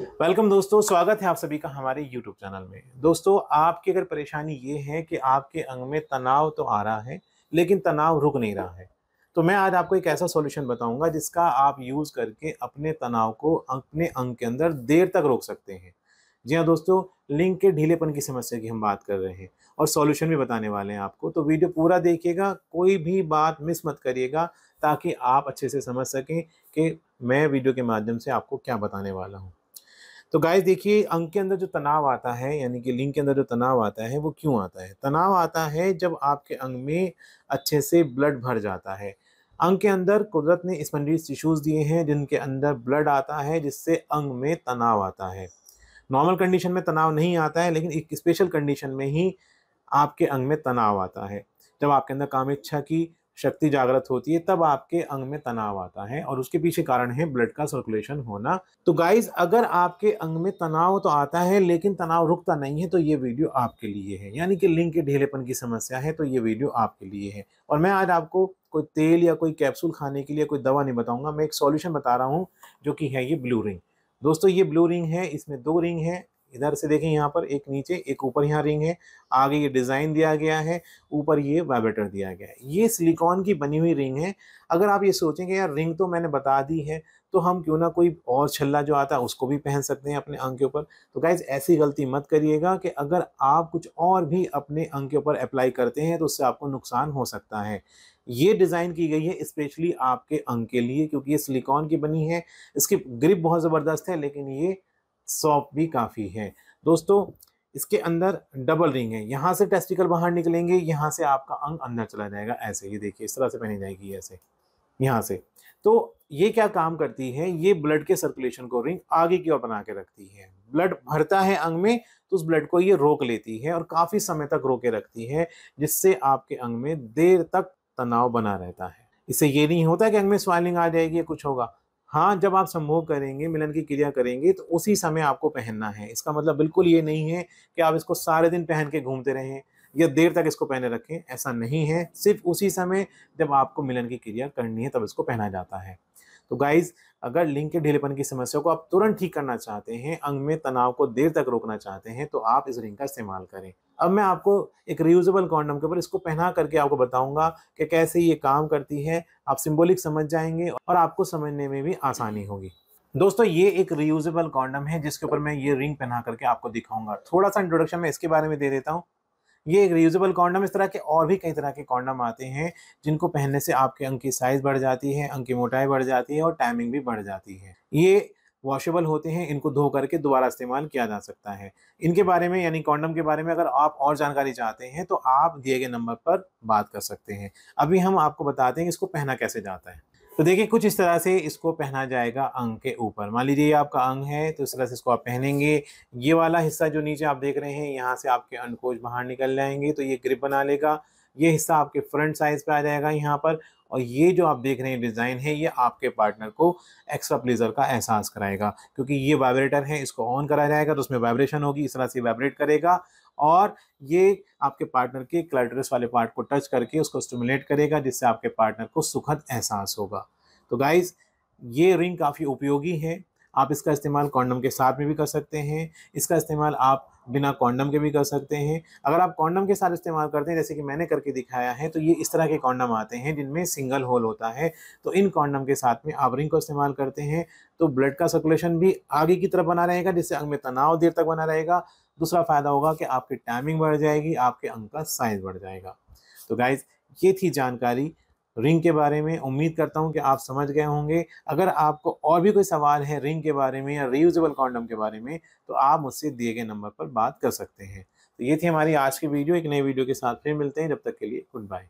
welcome दोस्तों स्वागत है आप सभी का हमारे यूट्यूब चैनल में दोस्तों आपकी अगर परेशानी ये है कि आपके अंग में तनाव तो आ रहा है लेकिन तनाव रुक नहीं रहा है तो मैं आज आपको एक ऐसा सॉल्यूशन बताऊंगा जिसका आप यूज़ करके अपने तनाव को अपने अंग के अंदर देर तक रोक सकते हैं जी हाँ दोस्तों लिंक के ढीलेपन की समस्या की हम बात कर रहे हैं और सॉल्यूशन भी बताने वाले हैं आपको तो वीडियो पूरा देखिएगा कोई भी बात मिस मत करिएगा ताकि आप अच्छे से समझ सकें कि मैं वीडियो के माध्यम से आपको क्या बताने वाला हूँ तो गाइस देखिए अंक के अंदर जो तनाव आता है यानी कि लिंग के अंदर जो तनाव आता है वो क्यों आता है तनाव आता है जब आपके अंग में अच्छे से ब्लड भर जाता है अंग के अंदर कुदरत ने स्पंडी टिश्यूज़ दिए हैं जिनके अंदर ब्लड आता है जिससे अंग में तनाव आता है नॉर्मल कंडीशन में तनाव नहीं आता है लेकिन एक स्पेशल कंडीशन में ही आपके अंग में तनाव आता है जब आपके अंदर कामेच्छा की शक्ति जागृत होती है तब आपके अंग में तनाव आता है और उसके पीछे कारण है ब्लड का सर्कुलेशन होना तो गाइज अगर आपके अंग में तनाव तो आता है लेकिन तनाव रुकता नहीं है तो ये वीडियो आपके लिए है यानी कि लिंग के ढेलेपन की समस्या है तो ये वीडियो आपके लिए है और मैं आज आपको कोई तेल या कोई कैप्सूल खाने के लिए कोई दवा नहीं बताऊंगा मैं एक सॉल्यूशन बता रहा हूँ जो कि है ये ब्लू रिंग दोस्तों ये ब्लू रिंग है इसमें दो रिंग है इधर से देखें यहाँ पर एक नीचे एक ऊपर यहाँ रिंग है आगे ये डिज़ाइन दिया गया है ऊपर ये वाइब्रेटर दिया गया है ये सिलिकॉन की बनी हुई रिंग है अगर आप ये सोचेंगे यार रिंग तो मैंने बता दी है तो हम क्यों ना कोई और छल्ला जो आता है उसको भी पहन सकते हैं अपने अंग के ऊपर तो गाइज ऐसी गलती मत करिएगा कि अगर आप कुछ और भी अपने अंग के ऊपर अप्लाई करते हैं तो उससे आपको नुकसान हो सकता है ये डिज़ाइन की गई है स्पेशली आपके अंग के लिए क्योंकि ये सिलिकॉन की बनी है इसकी ग्रिप बहुत ज़बरदस्त है लेकिन ये सॉफ्ट भी काफ़ी है दोस्तों इसके अंदर डबल रिंग है यहाँ से टेस्टिकल बाहर निकलेंगे यहाँ से आपका अंग अंदर चला जाएगा ऐसे ये देखिए इस तरह से पहनी जाएगी ऐसे यहाँ से तो ये क्या काम करती है ये ब्लड के सर्कुलेशन को रिंग आगे की ओर बना के रखती है ब्लड भरता है अंग में तो उस ब्लड को ये रोक लेती है और काफ़ी समय तक रोके रखती है जिससे आपके अंग में देर तक तनाव बना रहता है इससे ये नहीं होता कि अंग में स्वाइलिंग आ जाएगी या कुछ होगा हाँ जब आप संभोग करेंगे मिलन की क्रिया करेंगे तो उसी समय आपको पहनना है इसका मतलब बिल्कुल ये नहीं है कि आप इसको सारे दिन पहन के घूमते रहें या देर तक इसको पहने रखें ऐसा नहीं है सिर्फ उसी समय जब आपको मिलन की क्रिया करनी है तब इसको पहना जाता है तो गाइज अगर लिंग के ढीलेपन की समस्या को आप तुरंत ठीक करना चाहते हैं अंग में तनाव को देर तक रोकना चाहते हैं तो आप इस रिंग का इस्तेमाल करें अब मैं आपको एक रियूजेबल कॉन्डम के ऊपर इसको पहना करके आपको बताऊंगा कि कैसे ये काम करती है आप सिम्बोलिक समझ जाएंगे और आपको समझने में भी आसानी होगी दोस्तों ये एक रियूजेबल कॉन्डम है जिसके ऊपर मैं ये रिंग पहना करके आपको दिखाऊंगा थोड़ा सा इंट्रोडक्शन मैं इसके बारे में दे देता हूँ ये एक रियूजेबल कॉन्डम इस तरह के और भी कई तरह के कॉन्डम आते हैं जिनको पहनने से आपके अंग की साइज़ बढ़ जाती है अंग की मोटाई बढ़ जाती है और टाइमिंग भी बढ़ जाती है ये वॉशेबल होते हैं इनको धो करके दोबारा इस्तेमाल किया जा सकता है इनके बारे में यानी कॉन्डम के बारे में अगर आप और जानकारी चाहते हैं तो आप दिए गए नंबर पर बात कर सकते हैं अभी हम आपको बताते हैं इसको पहना कैसे जाता है तो देखिए कुछ इस तरह से इसको पहना जाएगा अंग के ऊपर मान लीजिए आपका अंग है तो इस तरह से इसको आप पहनेंगे ये वाला हिस्सा जो नीचे आप देख रहे हैं यहाँ से आपके अंडकोज बाहर निकल जाएंगे तो ये ग्रिप बना लेगा ये हिस्सा आपके फ्रंट साइज पे आ जाएगा यहाँ पर और ये जो आप देख रहे हैं डिज़ाइन है ये आपके पार्टनर को एक्स्ट्रा प्लेजर का एहसास कराएगा क्योंकि ये वाइब्रेटर है इसको ऑन करा जाएगा तो उसमें वाइब्रेशन होगी इस तरह से वाइब्रेट करेगा और ये आपके पार्टनर के क्लाइटरस वाले पार्ट को टच करके उसको स्टिमुलेट करेगा जिससे आपके पार्टनर को सुखद एहसास होगा तो गाइज़ ये रिंग काफ़ी उपयोगी है आप इसका इस्तेमाल कॉन्डम के साथ में भी कर सकते हैं इसका इस्तेमाल आप बिना कॉन्डम के भी कर सकते हैं अगर आप कॉन्डम के साथ इस्तेमाल करते हैं जैसे कि मैंने करके दिखाया है तो ये इस तरह के कॉन्डम आते हैं जिनमें सिंगल होल होता है तो इन कॉन्डम के साथ में आप रिंग को इस्तेमाल करते हैं तो ब्लड का सर्कुलेशन भी आगे की तरफ बना रहेगा जिससे अंग में तनाव देर तक बना रहेगा दूसरा फ़ायदा होगा कि आपकी टाइमिंग बढ़ जाएगी आपके अंग का साइज बढ़ जाएगा तो गाइज़ ये थी जानकारी रिंग के बारे में उम्मीद करता हूँ कि आप समझ गए होंगे अगर आपको और भी कोई सवाल है रिंग के बारे में या रीयूजेबल कॉन्डम के बारे में तो आप मुझसे दिए गए नंबर पर बात कर सकते हैं तो ये थी हमारी आज की वीडियो एक नई वीडियो के साथ फिर मिलते हैं जब तक के लिए गुड बाय